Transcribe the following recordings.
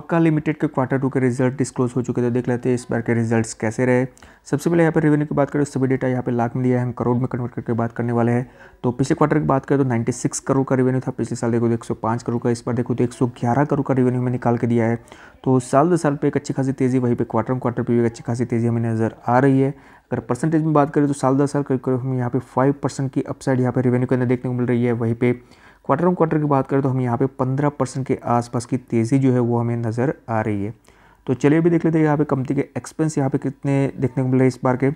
पक्का लिमिटेड के quarter two के रिजल्ट डिस्क्लोज हो चुके थे देख लेते हैं इस बार के रिजल्ट्स कैसे रहे सबसे पहले यहाँ पर रेवेन्यू की बात करें सभी डेटा यहाँ पे लाख में लिया है हम करोड़ में कन्वर्ट करके बात करने वाले हैं तो पिछले क्वार्टर की बात करें तो 96 करोड़ का रेवेन्यू था पिछले साल देखो तो एक करोड़ का इस बार देखो तो एक करोड़ का रेवेन्यू में निकाल के दिया है तो साल दो साल पर एक अच्छी खासी तेज़ी वहीं पर क्वार्टर क्वार्टर पर भी एक अच्छी खासी तेज़ी हमें नज़र आ रही है अगर परसेंटेज में बात करें तो साल दस साल करीब करीब हमें यहाँ पे फाइव परसेंट की अपसाइड यहाँ पर रेवेन्यू के अंदर देखने को मिल रही है वहीं पर क्वार्टर ऑन क्वार्टर की बात करें तो हम यहाँ पे 15 परसेंट के आसपास की तेज़ी जो है वो हमें नज़र आ रही है तो चलिए अभी देख लेते हैं यहाँ पे कंपनी के एक्सपेंस यहाँ पे कितने देखने को मिले इस बार के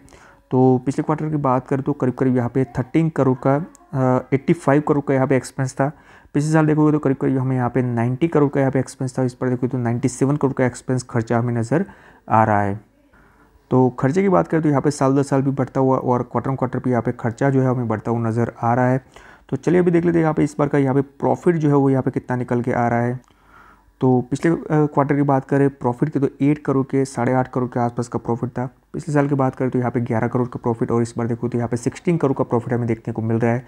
तो पिछले क्वार्टर की बात करें तो करीब करीब यहाँ पे थर्टीन करोड़ का एट्टी फाइव करोड़ का यहाँ पे एक्सपेंस था पिछले साल देखोगे तो करीब करीब हमें यहाँ पे नाइन्टी करोड़ का यहाँ पे एक्सपेंस था इस पर देखोगे तो नाइन्टी सेवन करोड़ का एक्सपेंस खर्चा हमें नज़र आ रहा है तो खर्चे की बात करें तो यहाँ पे साल दर साल भी बढ़ता हुआ और क्वार्टर क्वार्टर भी यहाँ पे खर्चा जो है हमें बढ़ता हुआ नज़र आ रहा है तो चलिए अभी देख लेते हैं यहाँ पे इस बार का यहाँ पे प्रॉफिट जो है वो यहाँ पे कितना निकल के आ रहा है तो पिछले क्वार्टर की बात करें प्रॉफिट की तो एट करोड़ के साढ़े आठ करोड़ के आसपास का प्रॉफिट था पिछले साल की बात करें तो यहाँ पे ग्यारह करोड़ का प्रॉफिट और इस बार देखो तो यहाँ पे सिक्सटीन करोड़ का प्रॉफिट हमें देखने को मिल रहा है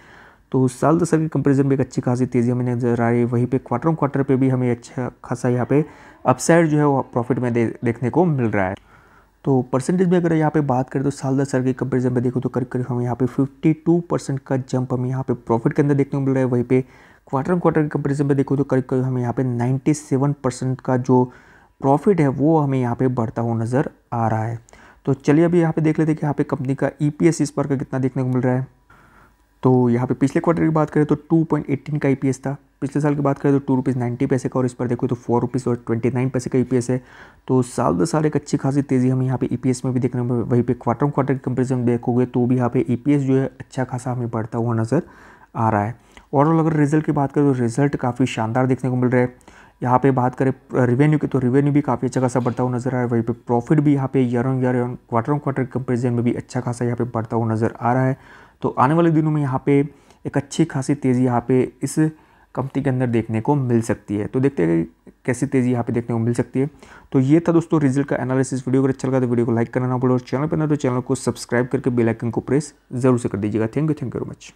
तो साल दर साल की कंपेरिजन में एक अच्छी खासी तेज़ी हमें नजर आ रही है वहीं पर क्वार्टर क्वार्टर पर भी हमें अच्छा खासा यहाँ पे अपसाइड जो है वो प्रॉफिट में दे, देखने को मिल रहा है तो परसेंटेज में अगर यहाँ पे बात करें तो साल दस साल के कंपेरिजन में देखो तो करीब करीब हम यहाँ पे 52 परसेंट का जंप हमें यहाँ पे प्रॉफिट के अंदर देखने को मिल रहा है वहीं पे क्वार्टर एंड क्वार्टर के कंपेरिजन में देखो तो करीब करीब हमें यहाँ पे 97 परसेंट का जो प्रॉफिट है वो हमें यहाँ पे बढ़ता हुआ नज़र आ रहा है तो चलिए अभी यहाँ पे देख लेते हैं कि यहाँ पे कंपनी का ई e इस पर का कितना देखने को मिल रहा है तो यहाँ पे पिछले क्वार्टर की बात करें तो 2.18 का ई e था पिछले साल की बात करें तो टू रुपीज़ नाइन्टी पैसे का और इस पर देखो तो फोर रुपीज़ और ट्वेंटी नाइन पैसे का ई e है तो साल दर साल एक अच्छी खासी तेज़ी हमें यहाँ पे ई e में भी देखने में वहीं पे क्वार्टर क्वार्टर के कंपेरिजन देखोगे तो भी यहाँ पे ई जो है अच्छा खासा हमें बढ़ता हुआ नज़र आ रहा है ओवरऑल अगर रिजल्ट की बात करें तो रिजल्ट काफ़ी शानदार देखने को मिल रहा है यहाँ पे बात करें रेवेन्यू की तो रेवेन्यू भी काफ़ी अच्छा खासा बढ़ता हुआ नजर आ रहा है वहीं पे प्रॉफिट भी यहाँ पे year on year quarter on quarter comparison में भी अच्छा खासा यहाँ पे बढ़ता हुआ नजर आ रहा है तो आने वाले दिनों में यहाँ पे एक अच्छी खासी तेज़ी यहाँ पे इस कंपनी के अंदर देखने को मिल सकती है तो देखते हैं कैसी तेज़ी यहाँ पे देखने को मिल सकती है तो ये था दोस्तों रिजल्ट का एनालिसिस वीडियो अगर अच्छा लगा तो वीडियो को लाइक करना ना भूलो और चैनल पर ना तो चैनल को सब्सक्राइब करके बेलाइकन को प्रेस जरूर से कर दीजिएगा thank you thank you very much